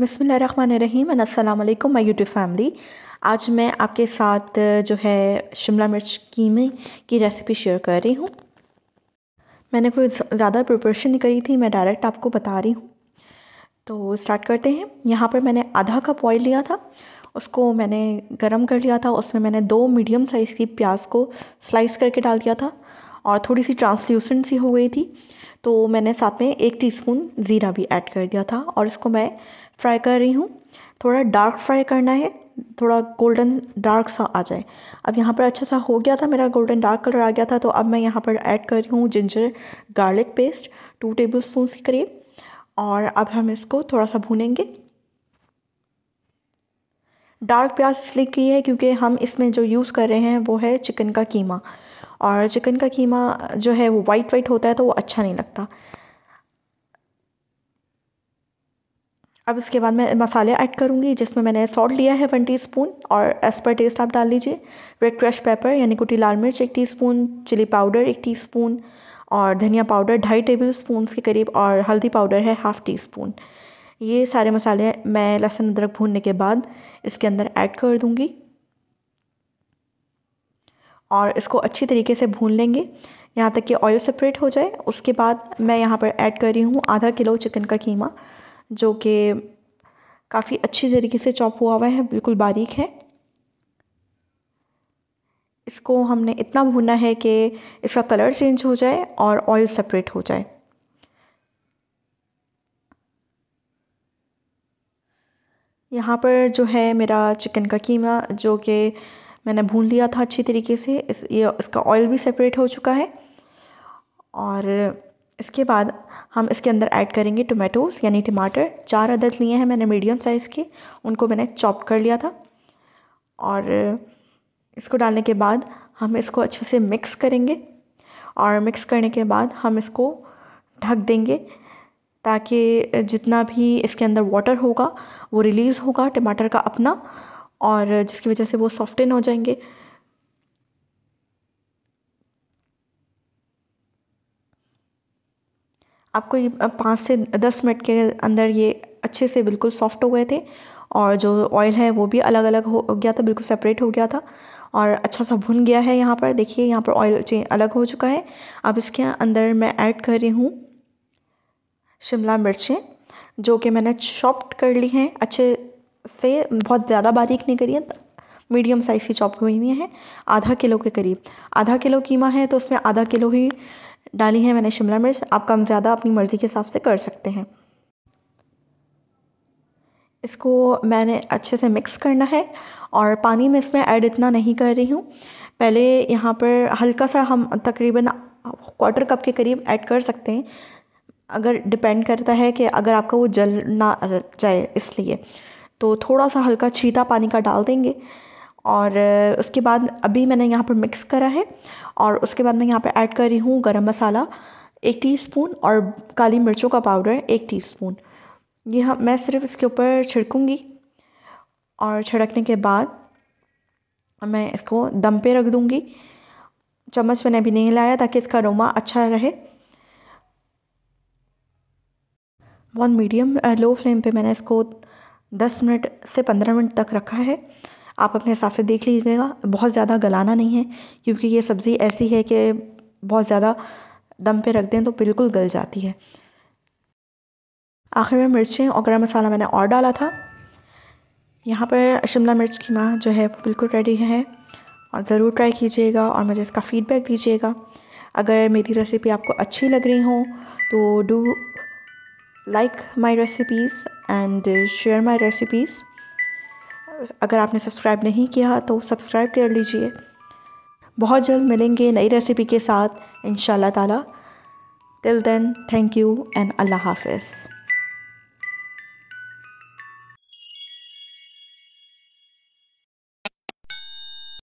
बसमिल Rahim my YouTube family आज मैं आपके साथ जो है शिमला मिर्च कीमे की रेसिपी शेयर कर रही हूँ मैंने कोई ज़्यादा प्रिपरेशन नहीं करी थी मैं डायरेक्ट आपको बता रही हूँ तो स्टार्ट करते हैं यहाँ पर मैंने आधा कप ऑयल लिया था उसको मैंने गरम कर लिया था उसमें मैंने दो मीडियम साइज़ की प्याज को स्लाइस करके डाल दिया था और थोड़ी सी ट्रांसल्यूसेंट सी हो गई थी तो मैंने साथ में एक टीस्पून ज़ीरा भी ऐड कर दिया था और इसको मैं फ्राई कर रही हूँ थोड़ा डार्क फ्राई करना है थोड़ा गोल्डन डार्क सा आ जाए अब यहाँ पर अच्छा सा हो गया था मेरा गोल्डन डार्क कलर आ गया था तो अब मैं यहाँ पर ऐड कर रही हूँ ginger garlic paste two tablespoon के करीब और अब हम इसको थोड़ा सा भूनेंगे डार्क प्याज इसलिए की है क्योंकि हम इसमें जो यूज़ कर रहे हैं वो है चिकन का कीमा और चिकन का कीमा जो है वो वाइट वाइट होता है तो वो अच्छा नहीं लगता अब इसके बाद मैं मसाले ऐड करूँगी जिसमें मैंने सॉल्ट लिया है वन टीस्पून और एस पर टेस्ट आप डाल लीजिए रेड क्रश पेपर यानी कुटी लाल मिर्च एक टीस्पून चिली पाउडर एक टीस्पून और धनिया पाउडर ढाई टेबल स्पून के करीब और हल्दी पाउडर है हाफ़ टी स्पून ये सारे मसाले मैं लहसुन अदरक भूनने के बाद इसके अंदर ऐड कर दूँगी और इसको अच्छी तरीके से भून लेंगे यहाँ तक कि ऑयल सेपरेट हो जाए उसके बाद मैं यहाँ पर ऐड कर रही हूँ आधा किलो चिकन का कीमा जो कि काफ़ी अच्छी तरीके से चॉप हुआ हुआ है बिल्कुल बारीक है इसको हमने इतना भूनना है कि इसका कलर चेंज हो जाए और ऑयल सेपरेट हो जाए यहाँ पर जो है मेरा चिकन का कीमा जो कि मैंने भून लिया था अच्छी तरीके से इस ये इसका ऑयल भी सेपरेट हो चुका है और इसके बाद हम इसके अंदर ऐड करेंगे टोमेटोस यानी टमाटर चार अदद लिए हैं मैंने मीडियम साइज़ के उनको मैंने चॉप कर लिया था और इसको डालने के बाद हम इसको अच्छे से मिक्स करेंगे और मिक्स करने के बाद हम इसको ढक देंगे ताकि जितना भी इसके अंदर वाटर होगा वो रिलीज़ होगा टमाटर का अपना और जिसकी वजह से वो सॉफ्टन हो जाएंगे आपको ये पाँच से दस मिनट के अंदर ये अच्छे से बिल्कुल सॉफ्ट हो गए थे और जो ऑयल है वो भी अलग अलग हो गया था बिल्कुल सेपरेट हो गया था और अच्छा सा भुन गया है यहाँ पर देखिए यहाँ पर ऑयल अलग हो चुका है अब इसके अंदर मैं ऐड कर रही हूँ शिमला मिर्चें जो कि मैंने चॉप्ड कर ली हैं अच्छे से बहुत ज़्यादा बारीक नहीं करी है मीडियम साइज़ की चॉप हुई हुई हैं आधा किलो के करीब आधा किलो कीमा है तो उसमें आधा किलो ही डाली है मैंने शिमला मिर्च आप कम ज़्यादा अपनी मर्ज़ी के हिसाब से कर सकते हैं इसको मैंने अच्छे से मिक्स करना है और पानी में इसमें ऐड इतना नहीं कर रही हूँ पहले यहाँ पर हल्का सा हम तकरीबन क्वार्टर कप के करीब ऐड कर सकते हैं अगर डिपेंड करता है कि अगर आपका वो जल ना जाए इसलिए तो थोड़ा सा हल्का छीटा पानी का डाल देंगे और उसके बाद अभी मैंने यहाँ पर मिक्स करा है और उसके बाद मैं यहाँ पर ऐड कर रही हूँ गरम मसाला एक टीस्पून और काली मिर्चों का पाउडर एक टीस्पून स्पून यहाँ मैं सिर्फ इसके ऊपर छिड़कूँगी और छिड़कने के बाद मैं इसको दम पे रख दूँगी चम्मच मैंने अभी नहीं लाया ताकि इसका रोमा अच्छा रहे बहुत मीडियम लो फ्लेम पे मैंने इसको दस मिनट से पंद्रह मिनट तक रखा है आप अपने हिसाब से देख लीजिएगा बहुत ज़्यादा गलाना नहीं है क्योंकि ये सब्ज़ी ऐसी है कि बहुत ज़्यादा दम पे रख दें तो बिल्कुल गल जाती है आखिर में मिर्चें और गर्म मसाला मैंने और डाला था यहाँ पर शिमला मिर्च की माँ जो है वो बिल्कुल रेडी है और ज़रूर ट्राई कीजिएगा और मुझे इसका फ़ीडबैक दीजिएगा अगर मेरी रेसिपी आपको अच्छी लग रही हो तो do like my recipes and share my recipes अगर आपने सब्सक्राइब नहीं किया तो सब्सक्राइब कर लीजिए बहुत जल्द मिलेंगे नई रेसिपी के साथ इन ताला till then thank you and अल्लाह हाफिज़